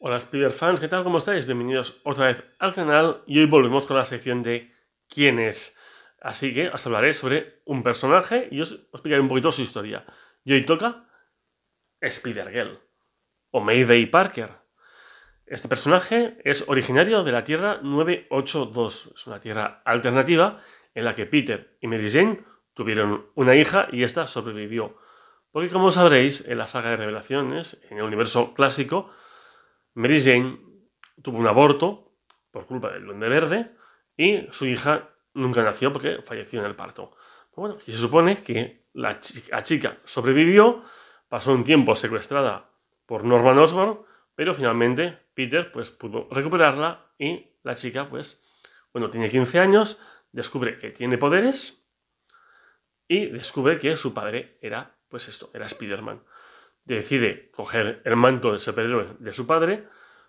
Hola Spider fans, ¿qué tal? ¿Cómo estáis? Bienvenidos otra vez al canal y hoy volvemos con la sección de ¿Quién es? Así que os hablaré sobre un personaje y os explicaré un poquito su historia. Y hoy toca Spider-Girl o Mayday Parker. Este personaje es originario de la Tierra 982, es una tierra alternativa en la que Peter y Mary Jane tuvieron una hija y esta sobrevivió. Porque como sabréis, en la saga de revelaciones, en el universo clásico, Mary Jane tuvo un aborto por culpa del duende verde y su hija nunca nació porque falleció en el parto. Pues bueno, y se supone que la chica sobrevivió, pasó un tiempo secuestrada por Norman Osborn, pero finalmente Peter pues, pudo recuperarla y la chica, pues, cuando tiene 15 años, descubre que tiene poderes y descubre que su padre era, pues esto, era Spider-Man decide coger el manto de superhéroe de su padre,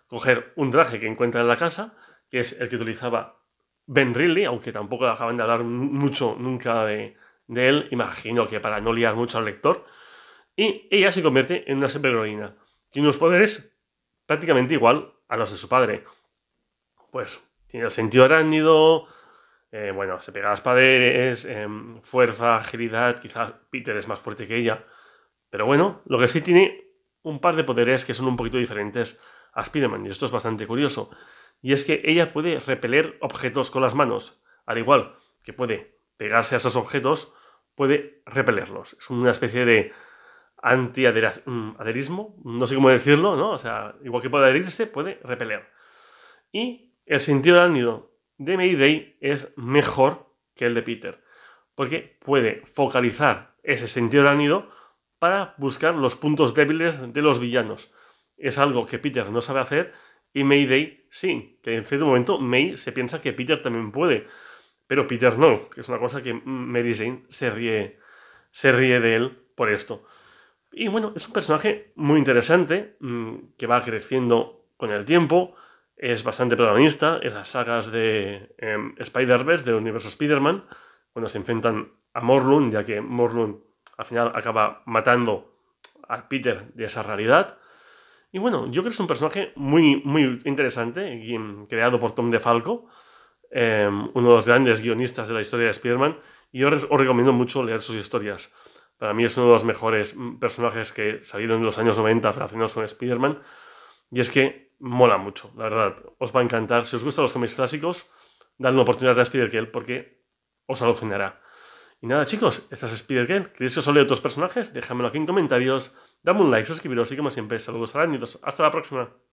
coger un traje que encuentra en la casa, que es el que utilizaba Ben Ridley, aunque tampoco acaban de hablar mucho nunca de, él, imagino que para no liar mucho al lector, y ella se convierte en una superheroína, tiene unos poderes prácticamente igual a los de su padre. Pues tiene el sentido arácnido, eh, bueno, se pega a las paredes, em, fuerza, agilidad, quizás Peter es más fuerte que ella, pero bueno, lo que sí tiene un par de poderes que son un poquito diferentes a Spider-Man, y esto es bastante curioso. Y es que ella puede repeler objetos con las manos, al igual que puede pegarse a esos objetos, puede repelerlos. Es una especie de antiaderismo, mm, no sé cómo decirlo, ¿no? O sea, igual que puede adherirse, puede repeler. Y el sentido del nido de Mayday es mejor que el de Peter, porque puede focalizar ese sentido del nido para buscar los puntos débiles de los villanos. Es algo que Peter no sabe hacer y Mayday sí, que en cierto momento May se piensa que Peter también puede, pero Peter no, que es una cosa que Mary Jane se ríe, se ríe de él por esto. Y bueno, es un personaje muy interesante mm, que va creciendo con el tiempo, es bastante protagonista en las sagas de em, Spider-Verse, del universo Spider-Man, cuando se enfrentan a Morlun, ya que Morlun al final acaba matando a Peter de esa realidad. Y bueno, yo creo que es un personaje muy, muy interesante, em, creado por Tom DeFalco, em, uno de los grandes guionistas de la historia de Spider-Man, y yo os recomiendo mucho leer sus historias. Para mí es uno de los mejores mm, personajes que salieron en los años 90 relacionados con Spider-Man, y es que mola mucho, la verdad, os va a encantar. Si os gustan los cómics clásicos, dadle una oportunidad a spider kill porque os alucinará. Y nada chicos, esta es spider Game. ¿Queréis que os hable otros personajes? Déjamelo aquí en comentarios. Dame un like, suscribiros y como siempre, saludos a arácnidos. Hasta la próxima.